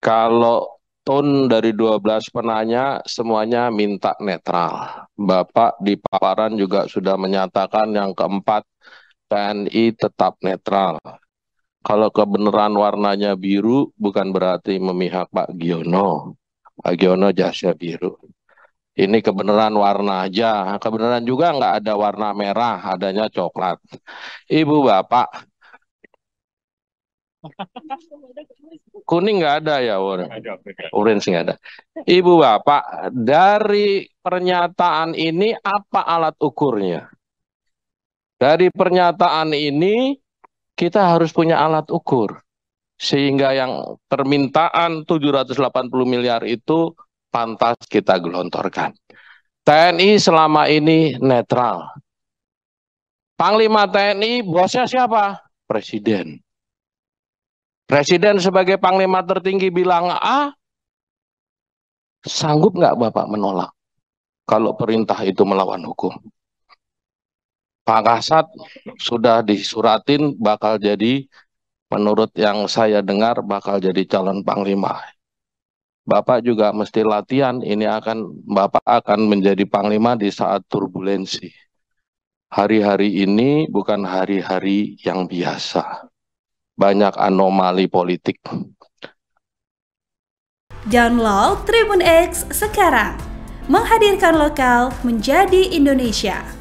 Kalau tone dari 12 penanya semuanya minta netral. Bapak di paparan juga sudah menyatakan yang keempat TNI tetap netral. Kalau kebenaran warnanya biru bukan berarti memihak Pak Giono. Pak Giono jasa biru. Ini kebenaran warna aja. Kebenaran juga nggak ada warna merah, adanya coklat. Ibu Bapak, Kuning nggak ada ya, orange nggak ada. Ibu bapak, dari pernyataan ini apa alat ukurnya? Dari pernyataan ini kita harus punya alat ukur sehingga yang permintaan 780 miliar itu pantas kita gelontorkan. TNI selama ini netral. Panglima TNI bosnya siapa? Presiden. Presiden sebagai panglima tertinggi bilang A, ah, sanggup nggak Bapak menolak kalau perintah itu melawan hukum? Pak Kasat sudah disuratin bakal jadi, menurut yang saya dengar bakal jadi calon panglima. Bapak juga mesti latihan, ini akan Bapak akan menjadi panglima di saat turbulensi. Hari-hari ini bukan hari-hari yang biasa banyak anomali politik. Download Tribun X sekarang. Menghadirkan lokal menjadi Indonesia.